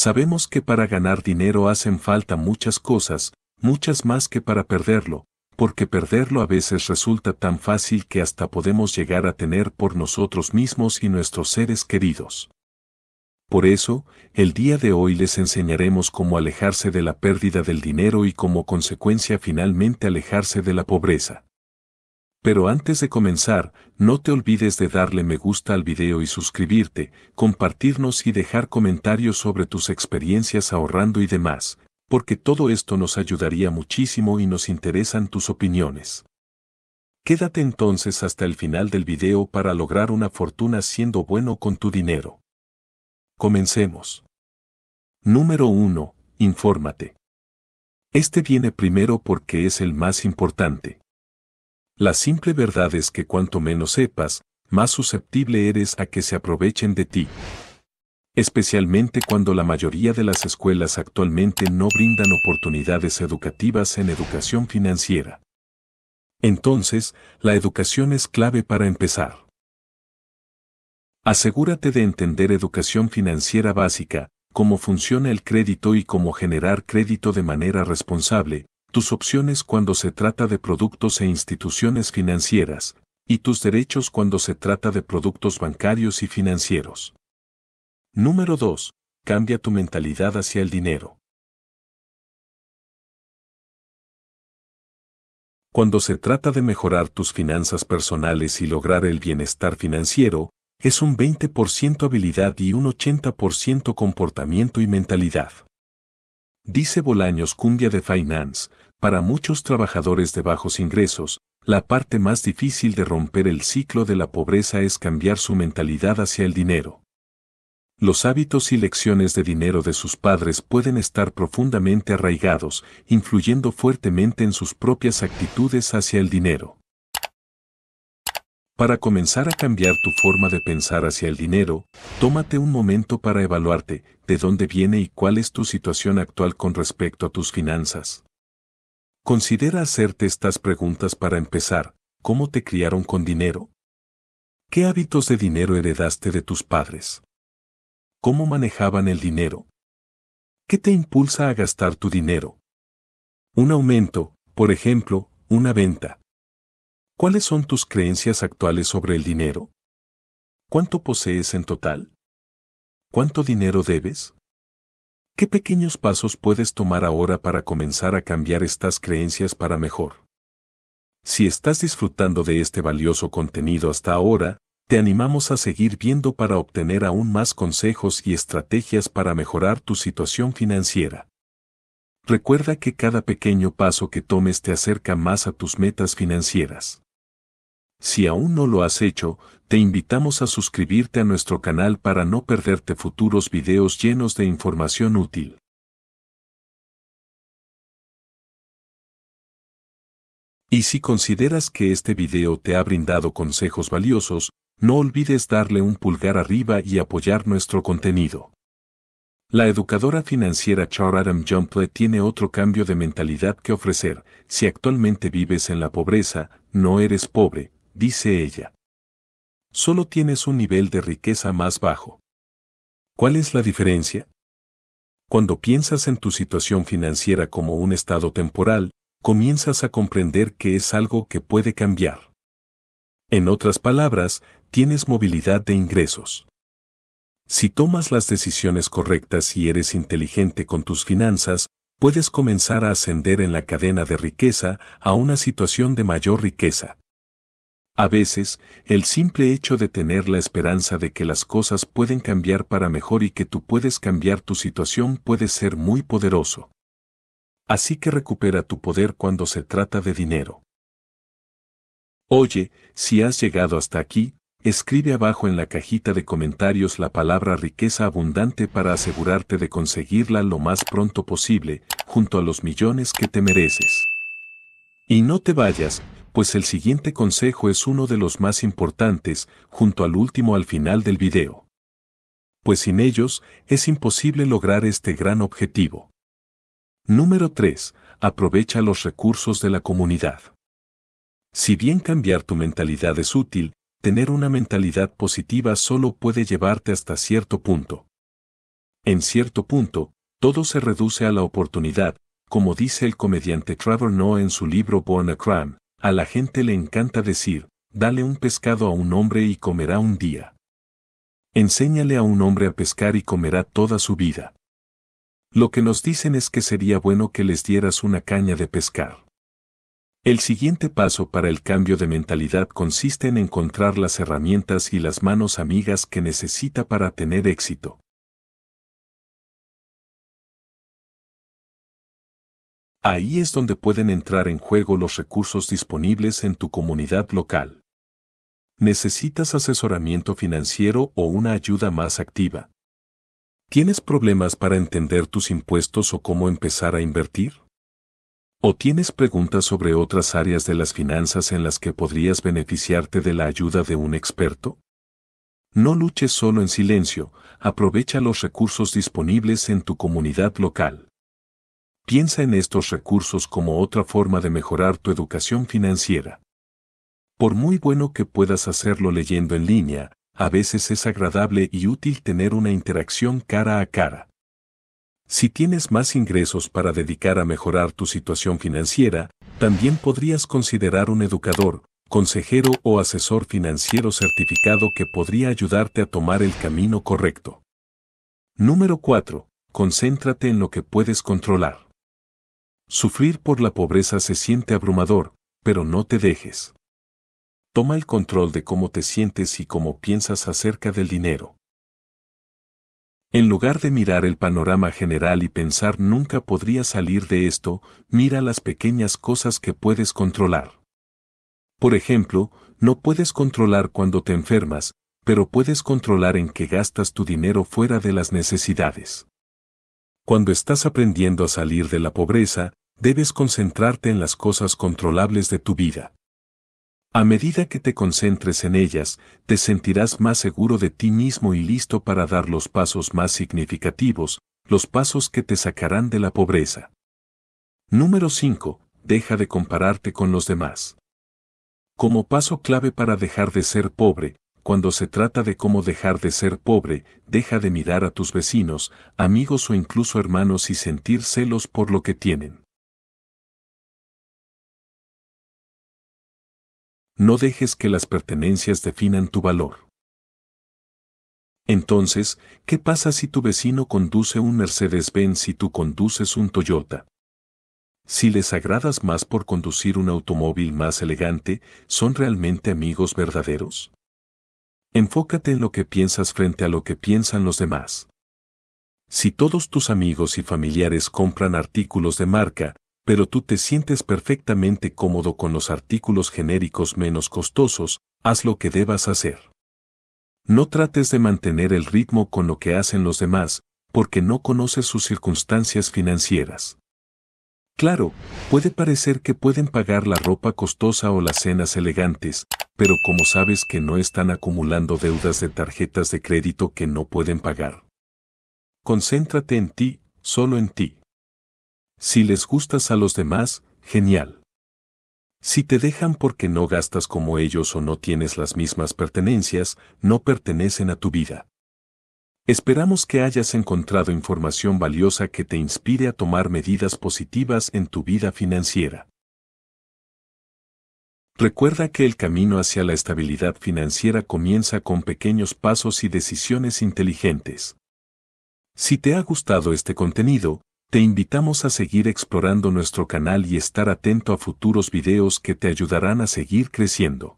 Sabemos que para ganar dinero hacen falta muchas cosas, muchas más que para perderlo, porque perderlo a veces resulta tan fácil que hasta podemos llegar a tener por nosotros mismos y nuestros seres queridos. Por eso, el día de hoy les enseñaremos cómo alejarse de la pérdida del dinero y como consecuencia finalmente alejarse de la pobreza. Pero antes de comenzar, no te olvides de darle me gusta al video y suscribirte, compartirnos y dejar comentarios sobre tus experiencias ahorrando y demás, porque todo esto nos ayudaría muchísimo y nos interesan tus opiniones. Quédate entonces hasta el final del video para lograr una fortuna siendo bueno con tu dinero. Comencemos. Número 1. Infórmate. Este viene primero porque es el más importante. La simple verdad es que cuanto menos sepas, más susceptible eres a que se aprovechen de ti. Especialmente cuando la mayoría de las escuelas actualmente no brindan oportunidades educativas en educación financiera. Entonces, la educación es clave para empezar. Asegúrate de entender educación financiera básica, cómo funciona el crédito y cómo generar crédito de manera responsable, tus opciones cuando se trata de productos e instituciones financieras, y tus derechos cuando se trata de productos bancarios y financieros. Número 2. Cambia tu mentalidad hacia el dinero. Cuando se trata de mejorar tus finanzas personales y lograr el bienestar financiero, es un 20% habilidad y un 80% comportamiento y mentalidad dice Bolaños Cumbia de Finance, para muchos trabajadores de bajos ingresos, la parte más difícil de romper el ciclo de la pobreza es cambiar su mentalidad hacia el dinero. Los hábitos y lecciones de dinero de sus padres pueden estar profundamente arraigados, influyendo fuertemente en sus propias actitudes hacia el dinero. Para comenzar a cambiar tu forma de pensar hacia el dinero, tómate un momento para evaluarte de dónde viene y cuál es tu situación actual con respecto a tus finanzas. Considera hacerte estas preguntas para empezar, ¿cómo te criaron con dinero? ¿Qué hábitos de dinero heredaste de tus padres? ¿Cómo manejaban el dinero? ¿Qué te impulsa a gastar tu dinero? Un aumento, por ejemplo, una venta, ¿Cuáles son tus creencias actuales sobre el dinero? ¿Cuánto posees en total? ¿Cuánto dinero debes? ¿Qué pequeños pasos puedes tomar ahora para comenzar a cambiar estas creencias para mejor? Si estás disfrutando de este valioso contenido hasta ahora, te animamos a seguir viendo para obtener aún más consejos y estrategias para mejorar tu situación financiera. Recuerda que cada pequeño paso que tomes te acerca más a tus metas financieras. Si aún no lo has hecho, te invitamos a suscribirte a nuestro canal para no perderte futuros videos llenos de información útil. Y si consideras que este video te ha brindado consejos valiosos, no olvides darle un pulgar arriba y apoyar nuestro contenido. La educadora financiera Char Adam Jumple tiene otro cambio de mentalidad que ofrecer. Si actualmente vives en la pobreza, no eres pobre, dice ella. Solo tienes un nivel de riqueza más bajo. ¿Cuál es la diferencia? Cuando piensas en tu situación financiera como un estado temporal, comienzas a comprender que es algo que puede cambiar. En otras palabras, tienes movilidad de ingresos. Si tomas las decisiones correctas y eres inteligente con tus finanzas, puedes comenzar a ascender en la cadena de riqueza a una situación de mayor riqueza. A veces, el simple hecho de tener la esperanza de que las cosas pueden cambiar para mejor y que tú puedes cambiar tu situación puede ser muy poderoso. Así que recupera tu poder cuando se trata de dinero. Oye, si has llegado hasta aquí, escribe abajo en la cajita de comentarios la palabra riqueza abundante para asegurarte de conseguirla lo más pronto posible, junto a los millones que te mereces. Y no te vayas, pues el siguiente consejo es uno de los más importantes, junto al último al final del video. Pues sin ellos, es imposible lograr este gran objetivo. Número 3. Aprovecha los recursos de la comunidad. Si bien cambiar tu mentalidad es útil, tener una mentalidad positiva solo puede llevarte hasta cierto punto. En cierto punto, todo se reduce a la oportunidad, como dice el comediante Trevor Noah en su libro Born a Crime, a la gente le encanta decir, dale un pescado a un hombre y comerá un día. Enséñale a un hombre a pescar y comerá toda su vida. Lo que nos dicen es que sería bueno que les dieras una caña de pescar. El siguiente paso para el cambio de mentalidad consiste en encontrar las herramientas y las manos amigas que necesita para tener éxito. Ahí es donde pueden entrar en juego los recursos disponibles en tu comunidad local. ¿Necesitas asesoramiento financiero o una ayuda más activa? ¿Tienes problemas para entender tus impuestos o cómo empezar a invertir? ¿O tienes preguntas sobre otras áreas de las finanzas en las que podrías beneficiarte de la ayuda de un experto? No luches solo en silencio, aprovecha los recursos disponibles en tu comunidad local piensa en estos recursos como otra forma de mejorar tu educación financiera. Por muy bueno que puedas hacerlo leyendo en línea, a veces es agradable y útil tener una interacción cara a cara. Si tienes más ingresos para dedicar a mejorar tu situación financiera, también podrías considerar un educador, consejero o asesor financiero certificado que podría ayudarte a tomar el camino correcto. Número 4. Concéntrate en lo que puedes controlar. Sufrir por la pobreza se siente abrumador, pero no te dejes. Toma el control de cómo te sientes y cómo piensas acerca del dinero. En lugar de mirar el panorama general y pensar nunca podría salir de esto, mira las pequeñas cosas que puedes controlar. Por ejemplo, no puedes controlar cuando te enfermas, pero puedes controlar en qué gastas tu dinero fuera de las necesidades. Cuando estás aprendiendo a salir de la pobreza, debes concentrarte en las cosas controlables de tu vida. A medida que te concentres en ellas, te sentirás más seguro de ti mismo y listo para dar los pasos más significativos, los pasos que te sacarán de la pobreza. Número 5. Deja de compararte con los demás. Como paso clave para dejar de ser pobre, cuando se trata de cómo dejar de ser pobre, deja de mirar a tus vecinos, amigos o incluso hermanos y sentir celos por lo que tienen. No dejes que las pertenencias definan tu valor. Entonces, ¿qué pasa si tu vecino conduce un Mercedes-Benz y tú conduces un Toyota? Si les agradas más por conducir un automóvil más elegante, ¿son realmente amigos verdaderos? Enfócate en lo que piensas frente a lo que piensan los demás. Si todos tus amigos y familiares compran artículos de marca, pero tú te sientes perfectamente cómodo con los artículos genéricos menos costosos, haz lo que debas hacer. No trates de mantener el ritmo con lo que hacen los demás, porque no conoces sus circunstancias financieras. Claro, puede parecer que pueden pagar la ropa costosa o las cenas elegantes, pero como sabes que no están acumulando deudas de tarjetas de crédito que no pueden pagar. Concéntrate en ti, solo en ti. Si les gustas a los demás, genial. Si te dejan porque no gastas como ellos o no tienes las mismas pertenencias, no pertenecen a tu vida. Esperamos que hayas encontrado información valiosa que te inspire a tomar medidas positivas en tu vida financiera. Recuerda que el camino hacia la estabilidad financiera comienza con pequeños pasos y decisiones inteligentes. Si te ha gustado este contenido, te invitamos a seguir explorando nuestro canal y estar atento a futuros videos que te ayudarán a seguir creciendo.